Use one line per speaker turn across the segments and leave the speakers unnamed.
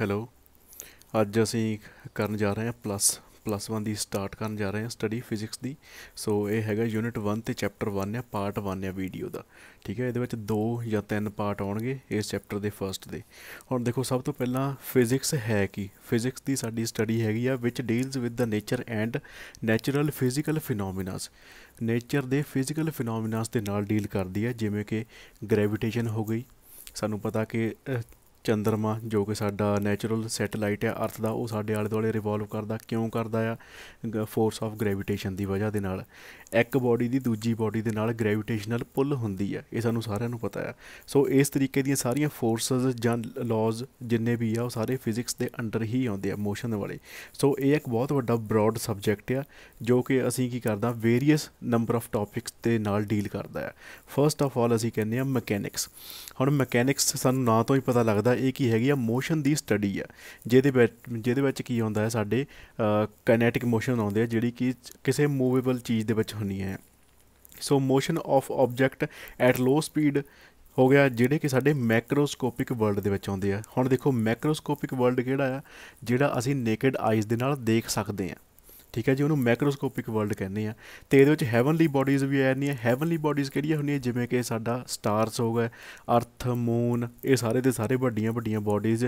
hello ਅੱਜ ਅਸੀਂ ਕਰਨ ਜਾ ਰਹੇ ਹਾਂ ਪਲੱਸ ਪਲੱਸ 1 ਦੀ ਸਟਾਰਟ ਕਰਨ ਜਾ ਰਹੇ ਹਾਂ ਸਟੱਡੀ ਫਿਜ਼ਿਕਸ ਦੀ ਸੋ ਇਹ ਹੈਗਾ ਯੂਨਿਟ 1 ਤੇ ਚੈਪਟਰ 1 ਹੈ ਪਾਰਟ 1 ਹੈ ਵੀਡੀਓ ਦਾ ਠੀਕ ਹੈ ਇਹਦੇ ਵਿੱਚ ਦੋ ਜਾਂ ਤਿੰਨ ਪਾਰਟ ਆਉਣਗੇ ਇਸ ਚੈਪਟਰ ਦੇ ਫਰਸਟ ਦੇ ਹੁਣ ਦੇਖੋ ਸਭ ਤੋਂ ਪਹਿਲਾਂ ਫਿਜ਼ਿਕਸ ਹੈ ਕੀ ਫਿਜ਼ਿਕਸ ਦੀ ਸਾਡੀ ਸਟੱਡੀ ਹੈਗੀ ਆ ਵਿਚ deals with the nature and natural physical phenomenas nature ਦੇ ਫਿਜ਼ੀਕਲ ਫੀਨੋਮੀਨਾਸ ਦੇ ਨਾਲ ਡੀਲ ਕਰਦੀ ਹੈ ਜਿਵੇਂ ਕਿ ਗ੍ਰੈਵਿਟੇਸ਼ਨ ਹੋ ਗਈ ਸਾਨੂੰ ਪਤਾ ਕਿ ਚੰਦਰਮਾ ਜੋ ਕਿ ਸਾਡਾ ਨੇਚਰਲ ਸੈਟੇਲਾਈਟ ਆ ਅਰਥ ਦਾ ਉਹ ਸਾਡੇ ਆਲੇ ਦੁਆਲੇ ਰਿਵੋਲਵ ਕਰਦਾ ਕਿਉਂ ਕਰਦਾ ਆ ਫੋਰਸ ਆਫ ਗ੍ਰੈਵਿਟੇਸ਼ਨ ਦੀ ਵਜ੍ਹਾ ਦੇ ਨਾਲ ਇੱਕ ਬਾਡੀ ਦੀ ਦੂਜੀ ਬਾਡੀ ਦੇ ਨਾਲ ਗ੍ਰੈਵਿਟੇਸ਼ਨਲ ਪੁੱਲ ਹੁੰਦੀ ਆ ਇਹ ਸਾਨੂੰ ਸਾਰਿਆਂ ਨੂੰ ਪਤਾ ਆ ਸੋ ਇਸ ਤਰੀਕੇ ਦੀਆਂ ਸਾਰੀਆਂ ਫੋਰਸਸ ਜਾਂ ਲਾਜ਼ ਜਿੰਨੇ ਵੀ ਆ ਉਹ ਸਾਰੇ ਫਿਜ਼ਿਕਸ ਦੇ ਅੰਡਰ ਹੀ ਆਉਂਦੇ ਆ ਮੋਸ਼ਨ ਵਾਲੇ ਸੋ ਇਹ ਇੱਕ ਬਹੁਤ ਵੱਡਾ ਬ੍ਰੌਡ ਸਬਜੈਕਟ ਆ ਜੋ ਕਿ ਅਸੀਂ ਕੀ ਕਰਦਾ ਵੇਰੀਅਸ ਨੰਬਰ ਆਫ ਟਾਪਿਕਸ ਦੇ ਨਾਲ ਡੀਲ ਕਰਦਾ ਹੈ ਫਰਸਟ ਆਫ ਆਲ ਅਸੀਂ ਕਹਿੰਦੇ ਆ ਮਕੈਨਿਕਸ ਹੁਣ ਮਕੈਨਿਕਸ ਸਾਨੂੰ ਨਾਂ ਤੋਂ ਹੀ ਪਤਾ ਲੱਗਦਾ ਹੁੰਦਾ ਇਹ ਕੀ ਹੈਗੀ ਆ ਮੋਸ਼ਨ ਦੀ ਸਟੱਡੀ ਆ ਜਿਹਦੇ ਵਿੱਚ ਜਿਹਦੇ ਵਿੱਚ ਕੀ ਹੁੰਦਾ ਹੈ ਸਾਡੇ ਕਾਈਨੈਟਿਕ ਮੋਸ਼ਨ ਆਉਂਦੇ ਆ ਜਿਹੜੀ ਕਿ ਕਿਸੇ ਮੂਵੇਬਲ ਚੀਜ਼ ਦੇ ਵਿੱਚ ਹੁੰਦੀ ਹੈ so motion of object at low speed ਹੋ ਗਿਆ ਜਿਹੜੇ ਕਿ ਸਾਡੇ ਮੈਕਰੋਸਕੋਪਿਕ ਵਰਲਡ ਦੇ ਵਿੱਚ ਆਉਂਦੇ ਆ ਹੁਣ ਦੇਖੋ ਮੈਕਰੋਸਕੋਪਿਕ ਵਰਲਡ ਕਿਹੜਾ ਆ ਜਿਹੜਾ ਅਸੀਂ ਨੇਕਡ ਆਈਜ਼ ਦੇ ਨਾਲ ਦੇਖ ਸਕਦੇ ਆ ਠੀਕ ਹੈ ਜੀ ਉਹਨੂੰ ਮੈਕਰੋਸਕੋਪਿਕ ਵਰਲਡ ਕਹਿੰਦੇ ਆ ਤੇ ਇਹਦੇ ਵਿੱਚ ਹੈਵਨਲੀ ਬਾਡੀਜ਼ ਵੀ ਆ ਹੈ ਹੈਵਨਲੀ ਬਾਡੀਜ਼ ਕਿਹੜੀਆਂ ਹੁੰਦੀਆਂ ਜਿਵੇਂ ਕਿ ਸਾਡਾ ਸਟਾਰਸ ਹੋ ਗਿਆ ਅਰਥ ਮੂਨ ਇਹ ਸਾਰੇ ਦੇ ਸਾਰੇ ਵੱਡੀਆਂ ਵੱਡੀਆਂ ਬਾਡੀਜ਼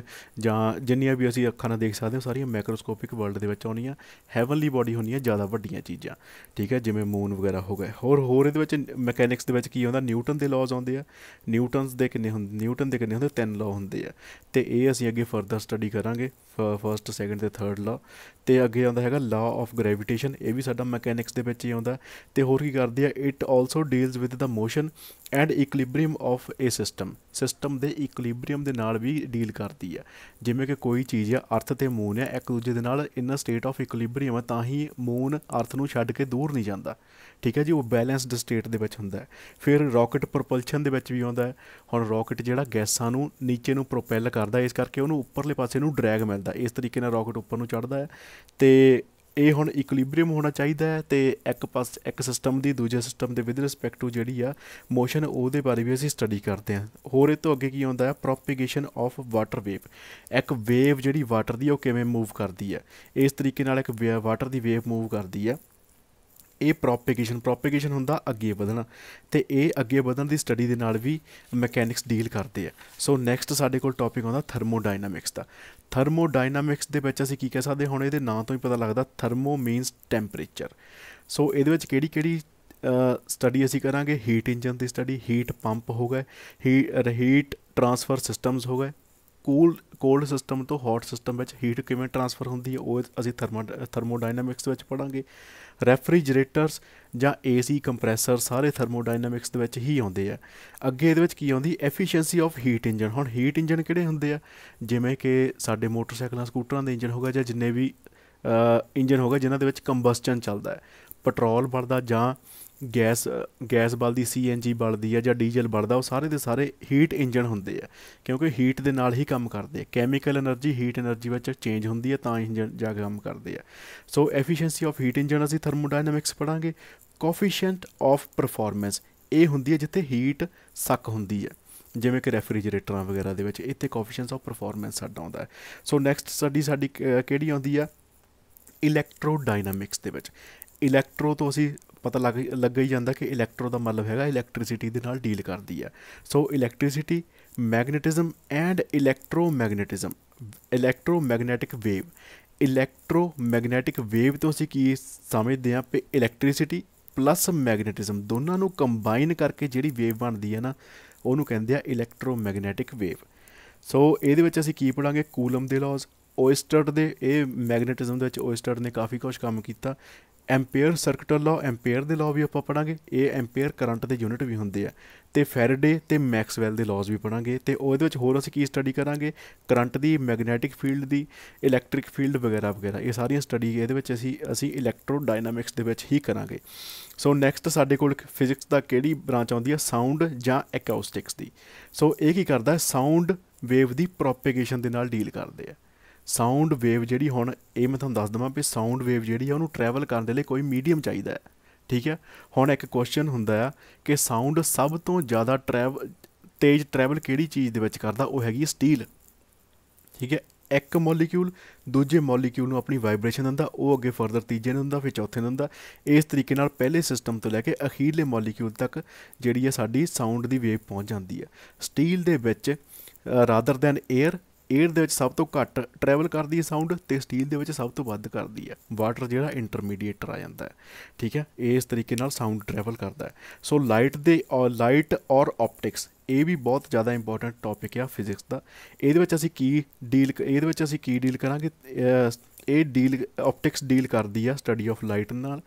ਜਾਂ ਜਿੰਨੀਆਂ ਵੀ ਅਸੀਂ ਅੱਖਾਂ ਨਾਲ ਦੇਖ ਸਕਦੇ ਹਾਂ ਸਾਰੀਆਂ ਮੈਕਰੋਸਕੋਪਿਕ ਵਰਲਡ ਦੇ ਵਿੱਚ ਆਉਣੀਆਂ ਹੈਵਨਲੀ ਬਾਡੀ ਹੁੰਦੀਆਂ ਜ਼ਿਆਦਾ ਵੱਡੀਆਂ ਚੀਜ਼ਾਂ ਠੀਕ ਹੈ ਜਿਵੇਂ ਮੂਨ ਵਗੈਰਾ ਹੋ ਗਏ ਹੋਰ ਹੋਰ ਇਹਦੇ ਵਿੱਚ ਮੈਕੈਨਿਕਸ ਦੇ ਵਿੱਚ ਕੀ ਆਉਂਦਾ ਨਿਊਟਨ ਦੇ ਲਾਜ਼ ਆਉਂਦੇ ਆ ਨਿਊਟਨਸ ਦੇ ਕਿੰਨੇ ਹੁੰਦੇ ਨਿਊਟਨ ਦੇ ਕਿੰਨੇ ਹੁੰਦੇ ਤਿੰਨ ਲਾਅ ਹੁੰਦੇ ਆ ਤੇ ਇਹ ਅਸੀਂ ਅੱਗੇ ਫਰਦਰ ਸਟੱਡੀ ਕਰਾਂਗੇ ਫਰਸਟ ਸੈਕੰਡ ਤੇ ਥਰਡ ਲਾ ਤੇ ਅੱਗੇ ਆਉਂਦਾ ਹੈਗਾ ਲਾ ਆਫ ਗ੍ਰੈਵਿਟੇਸ਼ਨ ਇਹ ਵੀ ਸਾਡਾ ਮਕੈਨਿਕਸ ਦੇ ਵਿੱਚ ਹੀ ਆਉਂਦਾ ਤੇ ਹੋਰ ਕੀ ਕਰਦੀ ਹੈ it also deals with the motion and equilibrium of a system system ਦੇ ਇਕੁਇਲਿਬ੍ਰੀਅਮ ਦੇ ਨਾਲ ਵੀ ਡੀਲ ਕਰਦੀ ਹੈ ਜਿਵੇਂ ਕਿ ਕੋਈ ਚੀਜ਼ ਆ ਅਰਥ ਤੇ ਮੂਨ ਆ ਇੱਕ ਦੂਜੇ ਦੇ ਨਾਲ ਇਨ ਸਟੇਟ ਆਫ ਇਕੁਇਲਿਬ੍ਰੀਅਮ ਆ ਤਾਂ ਹੀ ਮੂਨ ਅਰਥ ਨੂੰ ਛੱਡ ਕੇ ਦੂਰ ਨਹੀਂ ਜਾਂਦਾ ਠੀਕ ਹੈ ਜੀ ਉਹ ਬੈਲੈਂਸਡ ਸਟੇਟ ਦੇ ਵਿੱਚ ਹੁੰਦਾ ਹੈ ਫਿਰ ਰਾਕਟ ਪ੍ਰੋਪਲਸ਼ਨ ਦੇ ਵਿੱਚ ਵੀ ਆਉਂਦਾ ਹੈ ਹੁਣ ਰਾਕਟ ਜਿਹੜਾ ਗੈਸਾਂ ਨੂੰ ਨੀਚੇ ਨੂੰ ਪ੍ਰੋਪੈਲ ਕਰਦਾ ਇਸ ਕਰਕੇ ਉਹਨੂੰ ਉੱਪਰਲੇ ਪਾਸੇ ਨੂੰ ਡਰੈਗ ਮਿਲਦਾ ਜਾਂਦਾ ਇਸ ਤਰੀਕੇ ਨਾਲ ਰਾਕਟ ਉੱਪਰ ਨੂੰ ਚੜਦਾ ਹੈ ਤੇ ਇਹ ਹੁਣ ਇਕੁਇਲਿਬ੍ਰੀਅਮ ਹੋਣਾ ਚਾਹੀਦਾ ਹੈ ਤੇ ਇੱਕ ਪਾਸ ਇੱਕ ਸਿਸਟਮ ਦੀ ਦੂਜੇ ਸਿਸਟਮ ਦੇ ਵਿਦ ਰਿਸਪੈਕਟ ਟੂ ਜਿਹੜੀ ਆ ਮੋਸ਼ਨ ਉਹਦੇ ਬਾਰੇ ਵੀ ਅਸੀਂ ਸਟੱਡੀ ਕਰਦੇ ਹਾਂ ਹੋਰ ਇਹ ਤੋਂ ਅੱਗੇ ਕੀ ਆਉਂਦਾ ਹੈ ਪ੍ਰੋਪਗੇਸ਼ਨ ਆਫ ਵਾਟਰ ਵੇਵ ਇੱਕ ਵੇਵ ਜਿਹੜੀ ਵਾਟਰ ਦੀ ਉਹ ਕਿਵੇਂ ਮੂਵ ਕਰਦੀ ਹੈ ਇਸ ਤਰੀਕੇ ਨਾਲ ਇੱਕ ਵਾਟਰ ਦੀ ਵੇਵ ਮੂਵ ਕਰਦੀ ਹੈ ਇਹ ਪ੍ਰੋਪਗੇਸ਼ਨ ਪ੍ਰੋਪਗੇਸ਼ਨ ਹੁੰਦਾ ਅੱਗੇ ਵਧਣਾ ਤੇ ਇਹ ਅੱਗੇ ਵਧਣ ਦੀ ਸਟੱਡੀ ਦੇ ਨਾਲ ਵੀ ਮਕੈਨਿਕਸ ਡੀਲ ਕਰਦੇ ਆ ਸੋ ਨੈਕਸਟ ਸਾਡੇ ਕੋਲ ਟੌਪਿਕ ਆਉਂਦਾ ਥਰਮੋਡਾਇਨਾਮਿਕਸ ਦਾ ਥਰਮੋਡਾਇਨਾਮਿਕਸ ਦੇ ਵਿੱਚ ਅਸੀਂ ਕੀ ਕਹਿ ਸਕਦੇ ਹੁਣ ਇਹਦੇ ਨਾਂ ਤੋਂ ਹੀ ਪਤਾ ਲੱਗਦਾ ਥਰਮੋ ਮੀਨਸ ਟੈਂਪਰੇਚਰ ਸੋ ਇਹਦੇ ਵਿੱਚ ਕਿਹੜੀ ਕਿਹੜੀ ਸਟੱਡੀ ਅਸੀਂ ਕਰਾਂਗੇ ਹੀਟ ਇੰਜਨ ਦੀ ਸਟੱਡੀ ਹੀਟ ਪੰਪ ਹੋ ਗਏ ਹੀਟ ਟ੍ਰਾਂਸਫਰ ਸਿਸਟਮਸ ਹੋ ਗਏ ਕੂਲ ਕੋਲਡ ਸਿਸਟਮ ਤੋਂ ਹੌਟ ਸਿਸਟਮ ਵਿੱਚ ਹੀਟ ਕਿਵੇਂ ਟਰਾਂਸਫਰ ਹੁੰਦੀ ਹੈ ਉਹ ਅਸੀਂ ਥਰਮੋ ਥਰਮੋਡਾਇਨਾਮਿਕਸ ਵਿੱਚ ਪੜਾਂਗੇ ਰੈਫਰੀਜਰੇਟਰਸ ਜਾਂ ਏਸੀ ਕੰਪਰੈਸਰ ਸਾਰੇ ਥਰਮੋਡਾਇਨਾਮਿਕਸ ਦੇ ਵਿੱਚ ਹੀ ਆਉਂਦੇ ਆ ਅੱਗੇ ਇਹਦੇ ਵਿੱਚ ਕੀ ਆਉਂਦੀ ਐਫੀਸ਼ੀਐਂਸੀ ਆਫ ਹੀਟ ਇੰਜਨ ਹੁਣ ਹੀਟ ਇੰਜਨ ਕਿਹੜੇ ਹੁੰਦੇ ਆ ਜਿਵੇਂ ਕਿ ਸਾਡੇ ਮੋਟਰਸਾਈਕਲਾਂ ਸਕੂਟਰਾਂ ਦੇ ਇੰਜਨ ਹੋਗਾ ਜਾਂ ਜਿੰਨੇ ਵੀ ਇੰਜਨ ਹੋਗਾ ਜਿਨ੍ਹਾਂ ਦੇ ਵਿੱਚ ਕੰਬਸਚਨ ਚੱਲਦਾ ਹੈ ਪੈਟਰੋਲ ਬਲਦਾ ਜਾਂ ਗੈਸ ਗੈਸ ਬਲਦੀ ਸੀਐਨਜੀ ਬਲਦੀ ਆ ਜਾਂ ਡੀਜ਼ਲ ਬਲਦਾ ਉਹ ਸਾਰੇ ਦੇ ਸਾਰੇ ਹੀਟ ਇੰਜਨ ਹੁੰਦੇ ਆ ਕਿਉਂਕਿ ਹੀਟ ਦੇ ਨਾਲ ਹੀ ਕੰਮ ਕਰਦੇ ਆ ਕੈਮੀਕਲ એનર્ਜੀ ਹੀਟ એનર્ਜੀ ਵਿੱਚ ਚੇਂਜ ਹੁੰਦੀ ਆ ਤਾਂ ਇੰਜਨ ਜਾ ਕੇ ਕੰਮ ਕਰਦੇ ਆ so efficiency of heat engine ਅਸੀਂ ਥਰਮੋਡਾਇਨਾਮਿਕਸ ਪੜਾਂਗੇ ਕੋਫੀਸ਼ੀਐਂਟ ਆਫ ਪਰਫਾਰਮੈਂਸ ਇਹ ਹੁੰਦੀ ਆ ਜਿੱਥੇ ਹੀਟ ਸੱਕ ਹੁੰਦੀ ਆ ਜਿਵੇਂ ਕਿ ਰੈਫਰੀਜਰੇਟਰਾਂ ਵਗੈਰਾ ਦੇ ਵਿੱਚ ਇੱਥੇ ਕੋਫੀਸ਼ੀਐਂਸ ਆਫ ਪਰਫਾਰਮੈਂਸ ਸਾਡਾ ਆਉਂਦਾ ਹੈ ਸੋ ਨੈਕਸਟ ਸਟੱਡੀ ਸਾਡੀ ਕਿਹੜੀ ਆਉਂਦੀ ਆ ਇਲੈਕਟ੍ਰੋਡਾਇਨਾਮਿਕਸ ਦੇ ਵਿੱਚ ਇਲੈਕਟ੍ਰੋ ਤੋਂ ਅਸੀਂ ਪਤਾ ਲੱਗ ਲੱਗ ਹੀ ਜਾਂਦਾ ਕਿ ਇਲੈਕਟ੍ਰੋ ਦਾ ਮਤਲਬ ਹੈਗਾ ਇਲੈਕਟ੍ਰਿਸਿਟੀ ਦੇ ਨਾਲ ਡੀਲ ਕਰਦੀ ਹੈ so electricity magnetism and electromagnetism electromagnetic wave electromagnetic wave ਤੋਂ ਅਸੀਂ ਕੀ ਸਮਝਦੇ ਹਾਂ ਕਿ ਇਲੈਕਟ੍ਰਿਸਿਟੀ ਪਲੱਸ ਮੈਗਨੇਟਿਜ਼ਮ ਦੋਨਾਂ ਨੂੰ ਕੰਬਾਈਨ ਕਰਕੇ ਜਿਹੜੀ ਵੇਵ ਬਣਦੀ ਹੈ ਨਾ ਉਹਨੂੰ ਕਹਿੰਦੇ ਆ ਇਲੈਕਟ੍ਰੋਮੈਗਨੇਟਿਕ ਵੇਵ ਸੋ ਇਹਦੇ ਵਿੱਚ ਅਸੀਂ ਕੀ ਪੜਾਂਗੇ ਕੂਲਮ ਦੇ ਲਾਜ਼ ਓਇਸਟਰ ਦੇ ਇਹ ਮੈਗਨੇਟਿਜ਼ਮ ਦੇ ਵਿੱਚ ਓਇਸਟਰ ਨੇ ਕਾਫੀ ਕੁਝ ਕੰਮ ਕੀਤਾ ਐਂਪੀਅਰ ਸਰਕਟਲ ਲਾਅ ਐਂਪੀਅਰ ਦੇ ਲਾਅ ਵੀ ਆਪਾਂ ਪੜਾਂਗੇ ਇਹ ਐਂਪੀਅਰ ਕਰੰਟ ਦੇ ਯੂਨਿਟ ਵੀ ਹੁੰਦੇ ਆ ਤੇ ਫੈਰਡੇ ਤੇ ਮੈਕਸਵੈਲ ਦੇ ਲਾਜ਼ ਵੀ ਪੜਾਂਗੇ ਤੇ ਉਹਦੇ ਵਿੱਚ ਹੋਰ ਅਸੀਂ ਕੀ ਸਟੱਡੀ ਕਰਾਂਗੇ ਕਰੰਟ ਦੀ ਮੈਗਨੈਟਿਕ ਫੀਲਡ ਦੀ ਇਲੈਕਟ੍ਰਿਕ ਫੀਲਡ ਵਗੈਰਾ ਵਗੈਰਾ ਇਹ ਸਾਰੀਆਂ ਸਟੱਡੀ ਇਹਦੇ ਵਿੱਚ ਅਸੀਂ ਅਸੀਂ ਇਲੈਕਟ੍ਰੋਡਾਇਨਾਮਿਕਸ ਦੇ ਵਿੱਚ ਹੀ ਕਰਾਂਗੇ ਸੋ ਨੈਕਸਟ ਸਾਡੇ ਕੋਲ ਫਿਜ਼ਿਕਸ ਦਾ ਕਿਹੜੀ ਬ੍ਰਾਂਚ ਆਉਂਦੀ ਹੈ ਸਾਊਂਡ ਜਾਂ ਐਕਾਉਸਟਿਕਸ ਦੀ ਸੋ ਇਹ ਕੀ ਕਰਦਾ ਹੈ ਸਾਊਂਡ ਵੇਵ ਦੀ ਪ੍ਰੋਪਗੇਸ਼ਨ ਦੇ ਨਾਲ ਡੀਲ ਕਰਦੇ ਆ ਸਾਊਂਡ ਵੇਵ ਜਿਹੜੀ ਹੁਣ ਇਹ ਮੈਂ ਤੁਹਾਨੂੰ ਦੱਸ ਦਵਾਂ ਵੀ ਸਾਊਂਡ ਵੇਵ ਜਿਹੜੀ ਆ ਉਹਨੂੰ ਟਰੈਵਲ ਕਰਨ ਦੇ ਲਈ ਕੋਈ ਮੀਡੀਅਮ ਚਾਹੀਦਾ ਹੈ ਠੀਕ ਹੈ ਹੁਣ ਇੱਕ ਕੁਐਸਚਨ ਹੁੰਦਾ ਆ ਕਿ ਸਾਊਂਡ ਸਭ ਤੋਂ ਜ਼ਿਆਦਾ ਟਰੈਵ ਤੇਜ਼ ਟਰੈਵਲ ਕਿਹੜੀ ਚੀਜ਼ ਦੇ ਵਿੱਚ ਕਰਦਾ ਉਹ ਹੈਗੀ ਸਟੀਲ ਠੀਕ ਹੈ ਇੱਕ ਮੋਲੀਕਿਊਲ ਦੂਜੇ ਮੋਲੀਕਿਊਲ ਨੂੰ ਆਪਣੀ ਵਾਈਬ੍ਰੇਸ਼ਨ ਦਿੰਦਾ ਉਹ ਅੱਗੇ ਫਰਦਰ ਤੀਜੇ ਨੂੰ ਦਿੰਦਾ ਫਿਰ ਚੌਥੇ ਨੂੰ ਦਿੰਦਾ ਇਸ ਤਰੀਕੇ ਨਾਲ ਪਹਿਲੇ ਸਿਸਟਮ ਤੋਂ ਲੈ ਕੇ ਅਖੀਰਲੇ ਮੋਲੀਕਿਊਲ ਤੱਕ ਜਿਹੜੀ ਹੈ ਸਾਡੀ ਸਾਊਂਡ ਦੀ ਵੇਵ ਪਹੁੰਚ ਜਾਂਦੀ ਹੈ ਸਟੀਲ ਦੇ ਵਿੱਚ ਰਾਦਰ ਦੈਨ 에ਅਰ ਏਅਰ ਦੇ ਵਿੱਚ ਸਭ ਤੋਂ ਘੱਟ ਟਰੈਵਲ ਕਰਦੀ ਹੈ ਸਾਊਂਡ ਤੇ ਸਟੀਲ ਦੇ ਵਿੱਚ ਸਭ ਤੋਂ ਵੱਧ ਕਰਦੀ ਹੈ ਵਾਟਰ ਜਿਹੜਾ ਇੰਟਰਮੀਡੀਏਟਰ ਆ ਜਾਂਦਾ ਹੈ ਠੀਕ ਹੈ ਇਸ ਤਰੀਕੇ ਨਾਲ ਸਾਊਂਡ ਟਰੈਵਲ ਕਰਦਾ ਹੈ ਸੋ ਲਾਈਟ ਦੇ ਔਰ ਲਾਈਟ ਔਰ ਆਪਟਿਕਸ ਇਹ ਵੀ ਬਹੁਤ ਜ਼ਿਆਦਾ ਇੰਪੋਰਟੈਂਟ ਟੌਪਿਕ ਹੈ ਫਿਜ਼ਿਕਸ ਦਾ ਇਹਦੇ ਵਿੱਚ ਅਸੀਂ ਕੀ ਡੀਲ ਇਹਦੇ ਵਿੱਚ ਅਸੀਂ ਕੀ ਡੀਲ ਕਰਾਂਗੇ ਇਹ ਡੀਲ ਆਪਟਿਕਸ ਡੀਲ ਕਰਦੀ ਆ ਸਟੱਡੀ ਆਫ ਲਾਈਟ ਨਾਲ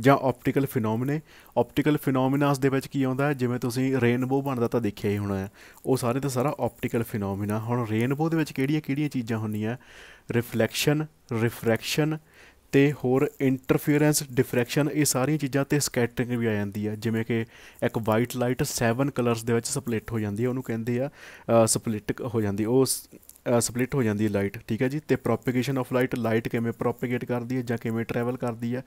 ਜਾਂ ਆਪਟੀਕਲ ਫੀਨੋਮਿਨੇ ਆਪਟੀਕਲ ਫੀਨੋਮਿਨਾਸ ਦੇ ਵਿੱਚ ਕੀ ਆਉਂਦਾ ਹੈ ਜਿਵੇਂ ਤੁਸੀਂ ਰੇਨਬੋ ਬਣਦਾ ਤਾਂ ਦੇਖਿਆ ਹੀ ਹੋਣਾ ਉਹ ਸਾਰੇ ਦਾ ਸਾਰਾ ਆਪਟੀਕਲ ਫੀਨੋਮਿਨਾ ਹੁਣ ਰੇਨਬੋ ਦੇ ਵਿੱਚ ਕਿਹੜੀਆਂ-ਕਿਹੜੀਆਂ ਚੀਜ਼ਾਂ ਹੁੰਦੀਆਂ ਰਿਫਲੈਕਸ਼ਨ ਰਿਫ੍ਰੈਕਸ਼ਨ ਤੇ ਹੋਰ ਇੰਟਰਫੀਅਰੈਂਸ ਡਿਫਰੈਕਸ਼ਨ ਇਹ ਸਾਰੀਆਂ ਚੀਜ਼ਾਂ ਤੇ ਸਕੈਟਰਿੰਗ ਵੀ ਆ ਜਾਂਦੀ ਆ ਜਿਵੇਂ ਕਿ ਇੱਕ ਵਾਈਟ ਲਾਈਟ 7 ਕਲਰਸ ਦੇ ਵਿੱਚ ਸਪਲਿਟ ਹੋ ਜਾਂਦੀ ਹੈ ਉਹਨੂੰ ਕਹਿੰਦੇ ਆ ਸਪਲਿਟ ਹੋ ਜਾਂਦੀ ਉਹ ਸਪਲਿਟ ਹੋ ਜਾਂਦੀ ਹੈ ਲਾਈਟ ਠੀਕ ਹੈ ਜੀ ਤੇ ਪ੍ਰੋਪਗੇਸ਼ਨ ਆਫ ਲਾਈਟ ਲਾਈਟ ਕਿਵੇਂ ਪ੍ਰੋਪਗੇਟ ਕਰਦੀ ਹੈ ਜਾਂ ਕਿਵੇਂ ਟਰੈਵਲ ਕਰਦੀ ਹੈ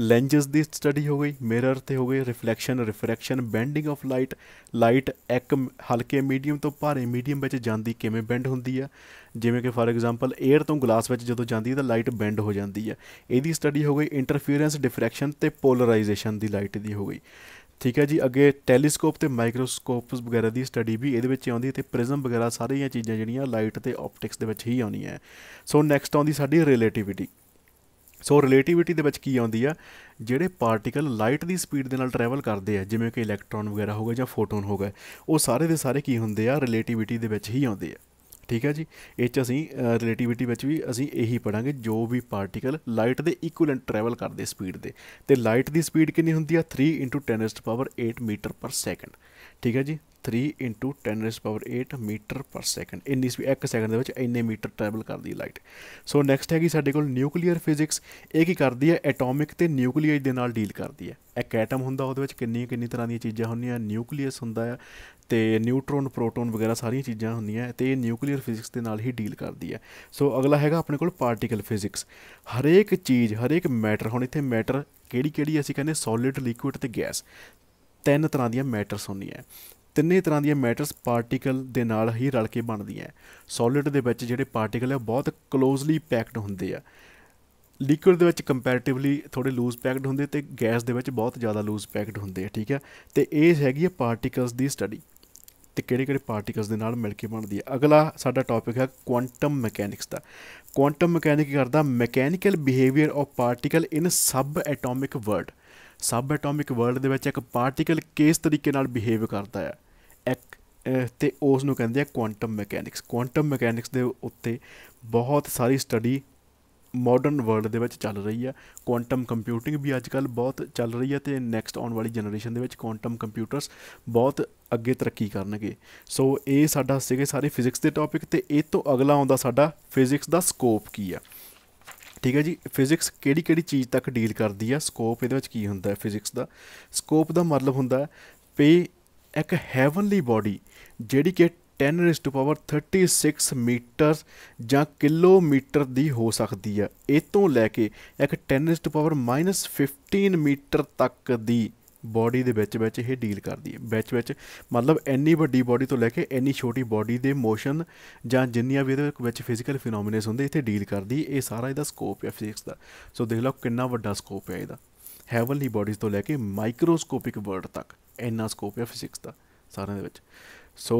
ਲੈਂਜਸ ਦੀ ਸਟੱਡੀ ਹੋ ਗਈ ਮਿਰਰ ਤੇ ਹੋ ਗਈ reflection refraction bending of light light ਇੱਕ ਹਲਕੇ ਮੀਡੀਅਮ ਤੋਂ ਭਾਰੇ ਮੀਡੀਅਮ ਵਿੱਚ ਜਾਂਦੀ ਕਿਵੇਂ ਬੈਂਡ ਹੁੰਦੀ ਹੈ ਜਿਵੇਂ ਕਿ ਫਾਰ ਐਗਜ਼ਾਮਪਲ 에ਅਰ ਤੋਂ ਗਲਾਸ ਵਿੱਚ ਜਦੋਂ ਜਾਂਦੀ ਹੈ ਤਾਂ ਲਾਈਟ ਬੈਂਡ ਹੋ ਜਾਂਦੀ ਹੈ ਇਹਦੀ ਸਟੱਡੀ ਹੋ ਗਈ ਇੰਟਰਫੀਰੈਂਸ ਡਿਫਰੈਕਸ਼ਨ ਤੇ ਪੋਲਰਾਈਜੇਸ਼ਨ ਦੀ ਲਾਈਟ ਦੀ ਹੋ ਗਈ ਠੀਕ ਹੈ ਜੀ ਅੱਗੇ ਟੈਲੀਸਕੋਪ ਤੇ ਮਾਈਕਰੋਸਕੋਪਸ ਵਗੈਰਾ ਦੀ ਸਟੱਡੀ ਵੀ ਇਹਦੇ ਵਿੱਚ ਆਉਂਦੀ ਹੈ ਤੇ ਪ੍ਰਿਜ਼ਮ ਵਗੈਰਾ ਸਾਰੀਆਂ ਚੀਜ਼ਾਂ ਜਿਹੜੀਆਂ ਲਾਈਟ ਤੇ ਆਪਟਿਕਸ ਦੇ ਵਿੱਚ ਹੀ ਆਉਣੀਆਂ ਹੈ ਸੋ ਨੈਕਸਟ ਆਉਂਦੀ ਸਾਡੀ ਰਿਲੇਟੀਵਿਟੀ ਸੋ ਰਿਲੇਟੀਵਿਟੀ ਦੇ ਵਿੱਚ ਕੀ ਆਉਂਦੀ ਆ ਜਿਹੜੇ ਪਾਰਟੀਕਲ ਲਾਈਟ ਦੀ ਸਪੀਡ ਦੇ ਨਾਲ ਟਰੈਵਲ ਕਰਦੇ ਆ ਜਿਵੇਂ ਕਿ ਇਲੈਕਟ੍ਰੋਨ ਵਗੈਰਾ ਹੋਗਾ ਜਾਂ ਫੋਟੋਨ ਹੋਗਾ ਉਹ ਸਾਰੇ ਦੇ ਸਾਰੇ ਕੀ ਹੁੰਦੇ ਆ ਰਿਲੇਟੀਵਿਟੀ ਦੇ ਵਿੱਚ ਹੀ ਆਉਂਦੇ ਆ ਠੀਕ ਹੈ ਜੀ ਇਹ ਚ ਅਸੀਂ ਰਿਲੇਟੀਵਿਟੀ ਵਿੱਚ ਵੀ ਅਸੀਂ ਇਹੀ ਪੜਾਂਗੇ ਜੋ ਵੀ ਪਾਰਟੀਕਲ ਲਾਈਟ ਦੇ ਇਕੁਇਵਲੈਂਟ ਟਰੈਵਲ ਕਰਦੇ ਸਪੀਡ ਦੇ ਤੇ ਲਾਈਟ ਦੀ ਸਪੀਡ ਕਿੰਨੀ ਹੁੰਦੀ ਆ 3 10 ਪਾਵਰ 8 ਮੀਟਰ ਪਰ ਸੈਕਿੰਡ ਠੀਕ ਹੈ ਜੀ 3 10 raise power 8 metre per second ਇੰਨੀ ਸਪੀਡ 1 ਸੈਕਿੰਡ ਦੇ ਵਿੱਚ ਇੰਨੇ ਮੀਟਰ ਟਰੈਵਲ ਕਰਦੀ ਹੈ ਲਾਈਟ ਸੋ ਨੈਕਸਟ ਹੈਗੀ ਸਾਡੇ ਕੋਲ ਨਿਊਕਲੀਅਰ ਫਿਜ਼ਿਕਸ ਇਹ ਕੀ ਕਰਦੀ ਹੈ ਐਟੋਮਿਕ ਤੇ ਨਿਊਕਲੀਅਸ ਦੇ ਨਾਲ ਡੀਲ ਕਰਦੀ ਹੈ ਇੱਕ ਐਟਮ ਹੁੰਦਾ ਉਹਦੇ ਵਿੱਚ ਕਿੰਨੀ ਕਿੰਨੀ ਤਰ੍ਹਾਂ ਦੀਆਂ ਚੀਜ਼ਾਂ ਹੁੰਦੀਆਂ ਨਿਊਕਲੀਅਸ ਹੁੰਦਾ ਹੈ ਤੇ ਨਿਊਟ੍ਰੋਨ ਪ੍ਰੋਟੋਨ ਵਗੈਰਾ ਸਾਰੀਆਂ ਚੀਜ਼ਾਂ ਹੁੰਦੀਆਂ ਤੇ ਇਹ ਨਿਊਕਲੀਅਰ ਫਿਜ਼ਿਕਸ ਦੇ ਨਾਲ ਹੀ ਡੀਲ ਕਰਦੀ ਹੈ ਸੋ ਅਗਲਾ ਹੈਗਾ ਆਪਣੇ ਕੋਲ ਪਾਰਟੀਕਲ ਫਿਜ਼ਿਕਸ ਹਰੇਕ ਚੀਜ਼ ਹਰੇਕ ਮੈਟਰ ਹੁਣ ਇੱਥੇ ਮੈਟਰ ਕਿਹੜੀ ਕਿਹੜੀ ਅਸੀਂ ਕਹਿੰਦੇ ਸੋਲਿਡ ਲਿਕੁਇਡ ਤੇ ਗੈਸ ਤਿੰਨ ਤਰ੍ਹਾਂ ਦੀਆਂ ਮੈਟਰਸ ਹੁੰਦੀਆਂ ਤਿੰਨੇ ਤਰ੍ਹਾਂ ਦੀਆਂ ਮੈਟਰਸ ਪਾਰਟੀਕਲ ਦੇ ਨਾਲ ਹੀ ਰਲ ਕੇ ਬਣਦੀ ਹੈ ਸੋਲਿਡ ਦੇ ਵਿੱਚ ਜਿਹੜੇ ਪਾਰਟੀਕਲ ਹੈ ਬਹੁਤ ਕਲੋਜ਼ਲੀ ਪੈਕਡ ਹੁੰਦੇ ਆ ਲਿਕਵਿਡ ਦੇ ਵਿੱਚ ਕੰਪੈਰੀਟਿਵਲੀ ਥੋੜੇ ਲੂਜ਼ ਪੈਕਡ ਹੁੰਦੇ ਤੇ ਗੈਸ ਦੇ ਵਿੱਚ ਬਹੁਤ ਜ਼ਿਆਦਾ ਲੂਜ਼ ਪੈਕਡ ਹੁੰਦੇ ਆ ਠੀਕ ਆ ਤੇ ਇਹ ਹੈਗੀ ਆ ਪਾਰਟੀਕਲਸ ਦੀ ਸਟੱਡੀ ਤੇ ਕਿਹੜੇ ਕਿਹੜੇ ਪਾਰਟੀਕਲਸ ਦੇ ਨਾਲ ਮਿਲ ਕੇ ਬਣਦੀ ਹੈ ਅਗਲਾ ਸਾਡਾ ਟੌਪਿਕ ਹੈ ਕੁਆਂਟਮ ਮੈਕੈਨਿਕਸ ਦਾ ਕੁਆਂਟਮ ਮਕੈਨਿਕ ਕਰਦਾ mechanical behaviour of particle in sub atomic world sub atomic world ਦੇ ਵਿੱਚ ਇੱਕ ਪਾਰਟੀਕਲ ਕਿਸ ਤਰੀਕੇ ਨਾਲ ਬਿਹੇਵ ਕਰਦਾ ਹੈ ਇੱਕ ਤੇ ਉਸ ਨੂੰ ਕਹਿੰਦੇ ਆ ਕੁਆਂਟਮ ਮੈਕੈਨਿਕਸ ਕੁਆਂਟਮ ਮੈਕੈਨਿਕਸ ਦੇ ਉੱਤੇ ਬਹੁਤ ਸਾਰੀ ਸਟੱਡੀ ਮਾਡਰਨ ਵਰਲਡ ਦੇ ਵਿੱਚ ਚੱਲ ਰਹੀ ਆ ਕੁਆਂਟਮ ਕੰਪਿਊਟਿੰਗ ਵੀ ਅੱਜ ਕੱਲ ਬਹੁਤ ਚੱਲ ਰਹੀ ਆ ਤੇ ਨੈਕਸਟ ਆਉਣ ਵਾਲੀ ਜਨਰੇਸ਼ਨ ਦੇ ਵਿੱਚ ਕੁਆਂਟਮ ਕੰਪਿਊਟਰਸ ਬਹੁਤ ਅੱਗੇ ਤਰੱਕੀ ਕਰਨਗੇ ਸੋ ਇਹ ਸਾਡਾ ਸੀਗੇ ਸਾਰੇ ਫਿਜ਼ਿਕਸ ਦੇ ਟੌਪਿਕ ਤੇ ਇਹ ਤੋਂ ਅਗਲਾ ਆਉਂਦਾ ਸਾਡਾ ਫਿਜ਼ਿਕਸ ਦਾ ਸਕੋਪ ਕੀ ਆ ਠੀਕ ਹੈ ਜੀ ਫਿਜ਼ਿਕਸ ਕਿਹੜੀ ਕਿਹੜੀ ਚੀਜ਼ ਤੱਕ ਡੀਲ ਕਰਦੀ ਆ ਸਕੋਪ ਇਹਦੇ ਵਿੱਚ ਕੀ ਹੁੰਦਾ ਹੈ ਫਿਜ਼ਿਕਸ ਦਾ ਸਕੋਪ ਦਾ ਮਤਲਬ ਹੁੰਦਾ ਪੇ ਇੱਕ ਹੈਵਨਲੀ ਬਾਡੀ ਜਿਹੜੀ ਕਿ 10 ਰੇਸ ਟੂ ਪਾਵਰ 36 ਮੀਟਰ ਜਾਂ ਕਿਲੋਮੀਟਰ ਦੀ ਹੋ ਸਕਦੀ ਆ ਇਹ ਤੋਂ ਲੈ ਕੇ ਇੱਕ 10 ਰੇਸ ਟੂ ਪਾਵਰ -15 ਮੀਟਰ ਤੱਕ ਦੀ ਬਾਡੀ ਦੇ ਵਿੱਚ ਵਿੱਚ ਇਹ ਡੀਲ ਕਰਦੀ ਹੈ ਵਿੱਚ ਵਿੱਚ ਮਤਲਬ ਇੰਨੀ ਵੱਡੀ ਬਾਡੀ ਤੋਂ ਲੈ ਕੇ ਇੰਨੀ ਛੋਟੀ ਬਾਡੀ ਦੇ ਮੋਸ਼ਨ ਜਾਂ ਜਿੰਨੀਆਂ ਵੀ ਇਹਦੇ ਵਿੱਚ ਫਿਜ਼ੀਕਲ ਫੀਨੋਮੀਨਸ ਹੁੰਦੇ ਇੱਥੇ ਡੀਲ ਕਰਦੀ ਇਹ ਸਾਰਾ ਇਹਦਾ ਸਕੋਪ ਹੈ ਫਿਜ਼ਿਕਸ ਦਾ ਸੋ ਦੇਖ ਲਓ ਕਿੰਨਾ ਵੱਡਾ ਸਕੋਪ ਹੈ ਇਹਦਾ ਹੈਵਨਲੀ ਬਾਡੀਜ਼ ਤੋਂ ਲੈ ਕੇ ਮਾਈਕਰੋਸਕੋਪਿਕ ਵਰਲਡ ਤੱਕ ਇੰਨਾ ਸਕੋਪ ਹੈ ਫਿਜ਼ਿਕਸ ਦਾ ਸਾਰਿਆਂ ਦੇ ਵਿੱਚ ਸੋ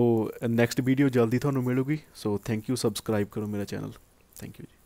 ਨੈਕਸਟ ਵੀਡੀਓ ਜਲਦੀ ਤੁਹਾਨੂੰ ਮਿਲੂਗੀ ਸੋ ਥੈਂਕ ਯੂ ਸਬਸਕ੍ਰਾਈਬ ਕਰੋ ਮੇਰਾ ਚੈਨਲ ਥੈਂਕ ਯੂ